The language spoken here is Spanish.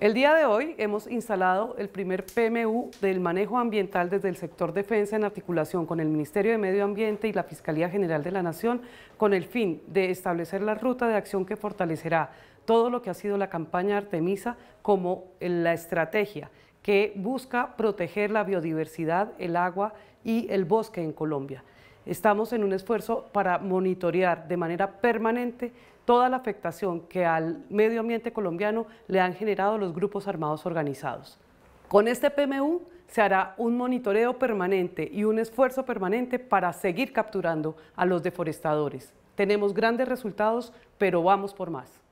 El día de hoy hemos instalado el primer PMU del manejo ambiental desde el sector defensa en articulación con el Ministerio de Medio Ambiente y la Fiscalía General de la Nación con el fin de establecer la ruta de acción que fortalecerá todo lo que ha sido la campaña Artemisa como la estrategia que busca proteger la biodiversidad, el agua y el bosque en Colombia. Estamos en un esfuerzo para monitorear de manera permanente toda la afectación que al medio ambiente colombiano le han generado los grupos armados organizados. Con este PMU se hará un monitoreo permanente y un esfuerzo permanente para seguir capturando a los deforestadores. Tenemos grandes resultados, pero vamos por más.